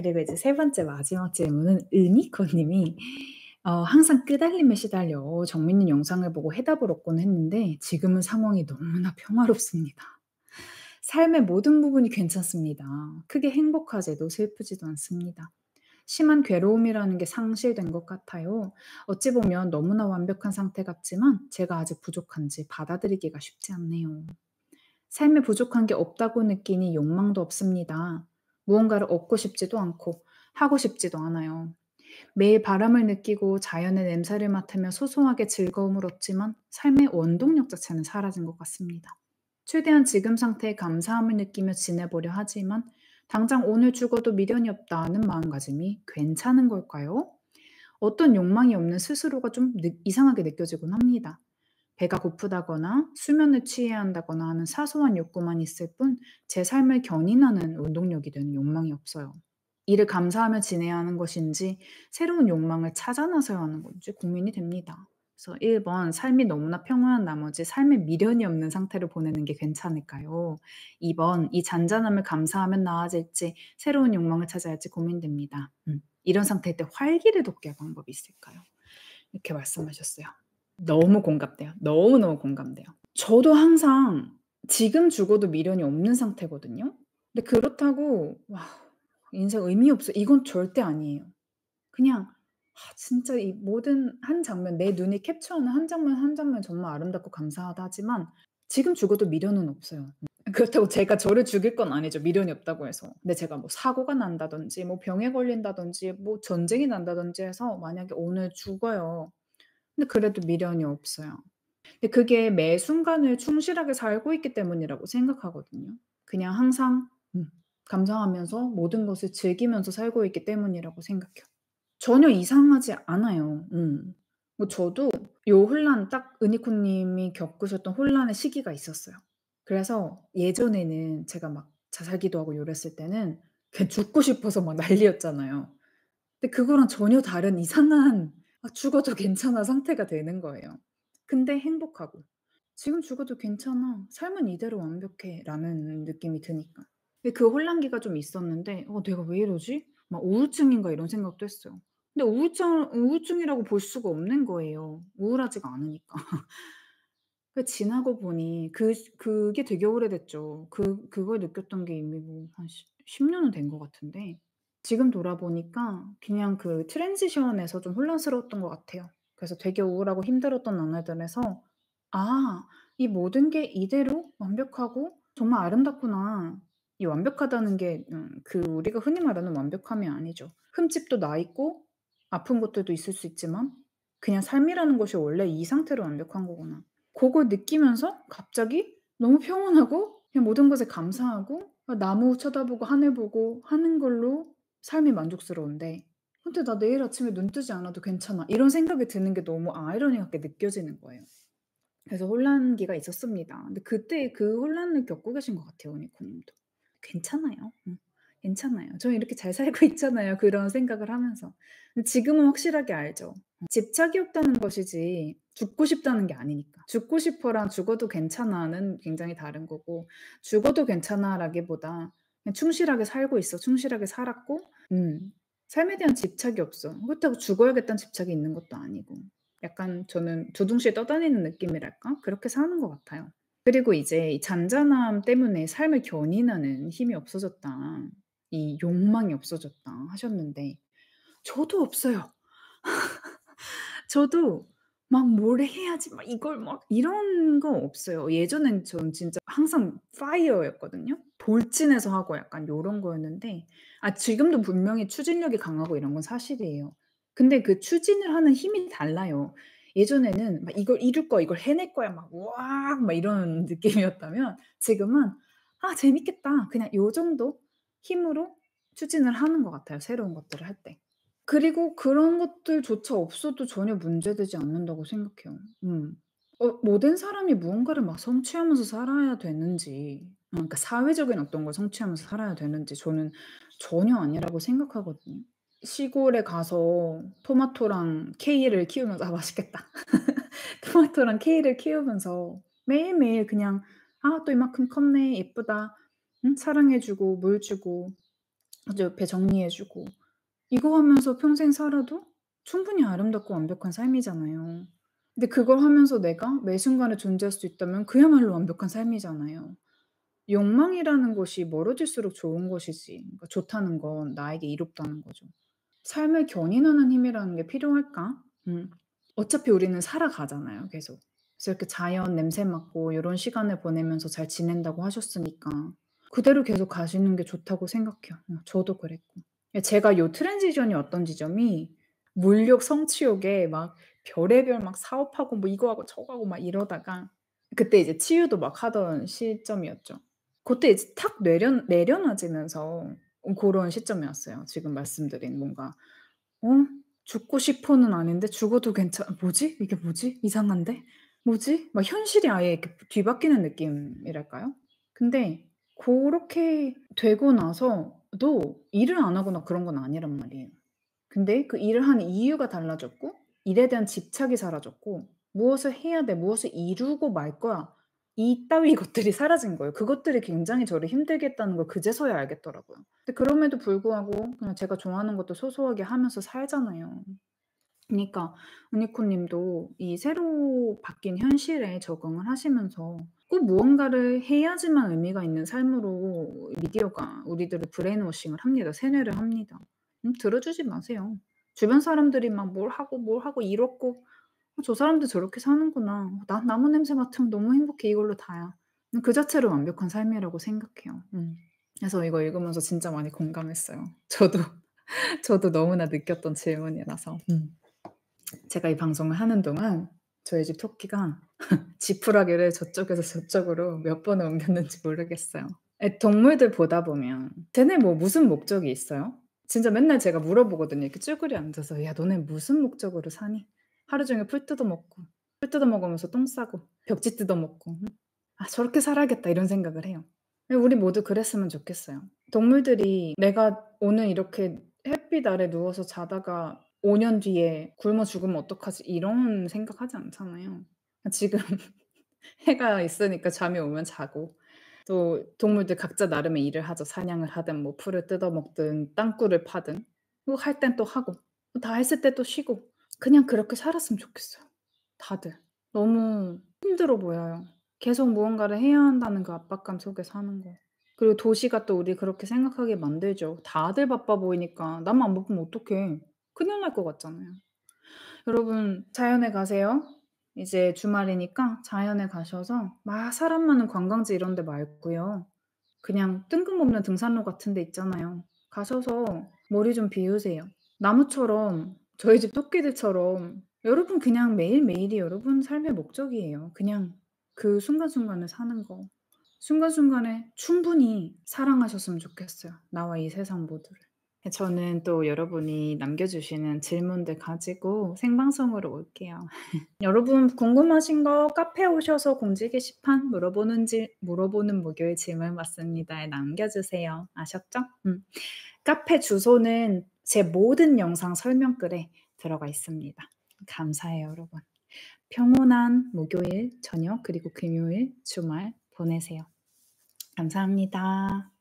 그리고 이제 세 번째 마지막 질문은 은이코님이 어, 항상 끄달림에 시달려 정민님 영상을 보고 해답을 얻곤 했는데 지금은 상황이 너무나 평화롭습니다. 삶의 모든 부분이 괜찮습니다. 크게 행복하지도 슬프지도 않습니다. 심한 괴로움이라는 게 상실된 것 같아요. 어찌 보면 너무나 완벽한 상태 같지만 제가 아직 부족한지 받아들이기가 쉽지 않네요. 삶에 부족한 게 없다고 느끼니 욕망도 없습니다. 무언가를 얻고 싶지도 않고 하고 싶지도 않아요. 매일 바람을 느끼고 자연의 냄새를 맡으며 소소하게 즐거움을 얻지만 삶의 원동력 자체는 사라진 것 같습니다. 최대한 지금 상태에 감사함을 느끼며 지내보려 하지만 당장 오늘 죽어도 미련이 없다는 마음가짐이 괜찮은 걸까요? 어떤 욕망이 없는 스스로가 좀 이상하게 느껴지곤 합니다. 배가 고프다거나 수면을 취해야 한다거나 하는 사소한 욕구만 있을 뿐 제 삶을 견인하는 운동력이 되는 욕망이 없어요. 이를 감사하며 지내야 하는 것인지 새로운 욕망을 찾아 나서야 하는 건지 고민이 됩니다. 그래서 1번 삶이 너무나 평온한 나머지 삶에 미련이 없는 상태를 보내는 게 괜찮을까요? 2번 이 잔잔함을 감사하면 나아질지 새로운 욕망을 찾아야 할지 고민됩니다. 음, 이런 상태일 때 활기를 돋게 할 방법이 있을까요? 이렇게 말씀하셨어요. 너무 공감돼요. 너무너무 공감돼요. 저도 항상 지금 죽어도 미련이 없는 상태거든요. 근데 그렇다고 와, 인생 의미 없어. 이건 절대 아니에요. 그냥 아, 진짜 이 모든 한 장면 내 눈이 캡처하는 한 장면 한 장면 정말 아름답고 감사하다 하지만 지금 죽어도 미련은 없어요. 그렇다고 제가 저를 죽일 건 아니죠. 미련이 없다고 해서. 근데 제가 뭐 사고가 난다든지, 뭐 병에 걸린다든지, 뭐 전쟁이 난다든지 해서 만약에 오늘 죽어요. 근데 그래도 미련이 없어요. 근데 그게 매 순간을 충실하게 살고 있기 때문이라고 생각하거든요. 그냥 항상 음, 감상하면서 모든 것을 즐기면서 살고 있기 때문이라고 생각해요. 전혀 이상하지 않아요. 음. 뭐 저도 요 혼란 딱 은희코님이 겪으셨던 혼란의 시기가 있었어요. 그래서 예전에는 제가 막 자살기도 하고 이랬을 때는 그냥 죽고 싶어서 막 난리였잖아요. 근데 그거랑 전혀 다른 이상한 아, 죽어도 괜찮아 상태가 되는 거예요. 근데 행복하고 지금 죽어도 괜찮아 삶은 이대로 완벽해라는 느낌이 드니까 그 혼란기가 좀 있었는데 어 내가 왜 이러지? 막 우울증인가 이런 생각도 했어요. 근데 우울증 우울증이라고 볼 수가 없는 거예요. 우울하지가 않으니까. 그 지나고 보니 그 그게 되게 오래됐죠. 그 그걸 느꼈던 게 이미 뭐한 10년은 된 것 같은데 지금 돌아보니까 그냥 그 트랜지션에서 좀 혼란스러웠던 것 같아요. 그래서 되게 우울하고 힘들었던 나 날들에서 아, 이 모든 게 이대로 완벽하고 정말 아름답구나. 이 완벽하다는 게그 음, 우리가 흔히 말하는 완벽함이 아니죠. 흠집도 나 있고 아픈 것들도 있을 수 있지만 그냥 삶이라는 것이 원래 이 상태로 완벽한 거구나. 그걸 느끼면서 갑자기 너무 평온하고 그냥 모든 것에 감사하고 나무 쳐다보고 하늘 보고 하는 걸로 삶이 만족스러운데 근데 나 내일 아침에 눈 뜨지 않아도 괜찮아 이런 생각이 드는 게 너무 아이러니하게 느껴지는 거예요. 그래서 혼란기가 있었습니다. 근데 그때 그 혼란을 겪고 계신 것 같아요, 오 니코님도 괜찮아요. 괜찮아요. 저는 이렇게 잘 살고 있잖아요. 그런 생각을 하면서. 지금은 확실하게 알죠. 집착이 없다는 것이지 죽고 싶다는 게 아니니까. 죽고 싶어랑 죽어도 괜찮아는 굉장히 다른 거고 죽어도 괜찮아라기보다 충실하게 살고 있어. 충실하게 살았고, 음, 삶에 대한 집착이 없어. 그렇다고 죽어야겠다는 집착이 있는 것도 아니고. 약간 저는 조둥실 떠다니는 느낌이랄까? 그렇게 사는 것 같아요. 그리고 이제 이 잔잔함 때문에 삶을 견인하는 힘이 없어졌다. 이 욕망이 없어졌다 하셨는데, 저도 없어요. 저도 막뭘 해야지 막 이걸 막 이런 거 없어요. 예전엔 전 진짜 항상 파이어였거든요. 볼진해서 하고 약간 요런 거였는데 아 지금도 분명히 추진력이 강하고 이런 건 사실이에요. 근데 그 추진을 하는 힘이 달라요. 예전에는 막 이걸 이룰 거 이걸 해낼 거야, 막 와, 막 이런 느낌이었다면 지금은 아 재밌겠다, 그냥 요 정도 힘으로 추진을 하는 것 같아요. 새로운 것들을 할 때. 그리고 그런 것들조차 없어도 전혀 문제되지 않는다고 생각해요. 음. 어, 모든 사람이 무언가를 막 성취하면서 살아야 되는지, 어, 그러니까 사회적인 어떤 걸 성취하면서 살아야 되는지 저는 전혀 아니라고 생각하거든요. 시골에 가서 토마토랑 케이를 키우면서 아 맛있겠다. 토마토랑 케이를 키우면서 매일매일 그냥 아 또 이만큼 컸네 예쁘다 응? 사랑해주고 물 주고 옆에 정리해주고 이거 하면서 평생 살아도 충분히 아름답고 완벽한 삶이잖아요. 근데 그걸 하면서 내가 매 순간에 존재할 수 있다면 그야말로 완벽한 삶이잖아요. 욕망이라는 것이 멀어질수록 좋은 것이지. 그러니까 좋다는 건 나에게 이롭다는 거죠. 삶을 견인하는 힘이라는 게 필요할까? 음. 어차피 우리는 살아가잖아요, 계속. 그래서 이렇게 자연 냄새 맡고 이런 시간을 보내면서 잘 지낸다고 하셨으니까 그대로 계속 가시는 게 좋다고 생각해요. 어, 저도 그랬고. 예, 제가 요 트랜지션이 어떤 지점이 물욕, 성취욕에 막 별의별 막 사업하고 뭐 이거하고 저거하고 막 이러다가 그때 이제 치유도 막 하던 시점이었죠. 그때 이제 탁 내려, 내려놔지면서 그런 시점이었어요. 지금 말씀드린 뭔가 어? 죽고 싶어는 아닌데 죽어도 괜찮 뭐지? 이게 뭐지? 이상한데? 뭐지? 막 현실이 아예 이렇게 뒤바뀌는 느낌이랄까요? 근데 그렇게 되고 나서 너 일을 안 하거나 그런 건 아니란 말이에요. 근데 그 일을 한 이유가 달라졌고 일에 대한 집착이 사라졌고 무엇을 해야 돼, 무엇을 이루고 말 거야 이 따위 것들이 사라진 거예요. 그것들이 굉장히 저를 힘들게 했다는 걸 그제서야 알겠더라고요. 근데 그럼에도 불구하고 그냥 제가 좋아하는 것도 소소하게 하면서 살잖아요. 그러니까 우니코님도 이 새로 바뀐 현실에 적응을 하시면서 꼭 무언가를 해야지만 의미가 있는 삶으로 미디어가 우리들을 브레인워싱을 합니다. 세뇌를 합니다. 음, 들어주지 마세요. 주변 사람들이 막 뭘 하고 뭘 하고 이렇고 어, 저 사람들 저렇게 사는구나. 나 나무 냄새 맡으면 너무 행복해 이걸로 다야. 음, 그 자체로 완벽한 삶이라고 생각해요. 음. 그래서 이거 읽으면서 진짜 많이 공감했어요. 저도 저도 너무나 느꼈던 질문이라서 음. 제가 이 방송을 하는 동안 저희 집 토끼가 지푸라기를 저쪽에서 저쪽으로 몇 번을 옮겼는지 모르겠어요. 동물들 보다 보면 쟤네 뭐 무슨 목적이 있어요? 진짜 맨날 제가 물어보거든요. 이렇게 쭈그리 앉아서 야 너네 무슨 목적으로 사니? 하루 종일 풀 뜯어 먹고 풀 뜯어 먹으면서 똥 싸고 벽지 뜯어 먹고 아 저렇게 살아야겠다 이런 생각을 해요. 우리 모두 그랬으면 좋겠어요. 동물들이 내가 오늘 이렇게 햇빛 아래 누워서 자다가 5년 뒤에 굶어 죽으면 어떡하지? 이런 생각하지 않잖아요. 아, 지금 해가 있으니까 잠이 오면 자고 또 동물들 각자 나름의 일을 하죠. 사냥을 하든 뭐 풀을 뜯어 먹든 땅굴을 파든 뭐 할 땐 또 하고 뭐 다 했을 때 또 쉬고 그냥 그렇게 살았으면 좋겠어요. 다들 너무 힘들어 보여요. 계속 무언가를 해야 한다는 그 압박감 속에 사는 거. 그리고 도시가 또 우리 그렇게 생각하게 만들죠. 다들 바빠 보이니까 나만 안 바쁘면 어떡해. 큰일 날 것 같잖아요. 여러분, 자연에 가세요. 이제 주말이니까 자연에 가셔서 막 사람 많은 관광지 이런 데 말고요. 그냥 뜬금없는 등산로 같은 데 있잖아요. 가셔서 머리 좀 비우세요. 나무처럼 저희 집 토끼들처럼 여러분 그냥 매일매일이 여러분 삶의 목적이에요. 그냥 그 순간순간을 사는 거. 순간순간에 충분히 사랑하셨으면 좋겠어요. 나와 이 세상 모두를. 저는 또 여러분이 남겨주시는 질문들 가지고 생방송으로 올게요. 여러분 궁금하신 거 카페 오셔서 공지 게시판 물어보는 질 물어보는 목요일 질문 맞습니다. 남겨주세요. 아셨죠? 음. 카페 주소는 제 모든 영상 설명글에 들어가 있습니다. 감사해요, 여러분. 평온한 목요일 저녁 그리고 금요일 주말 보내세요. 감사합니다.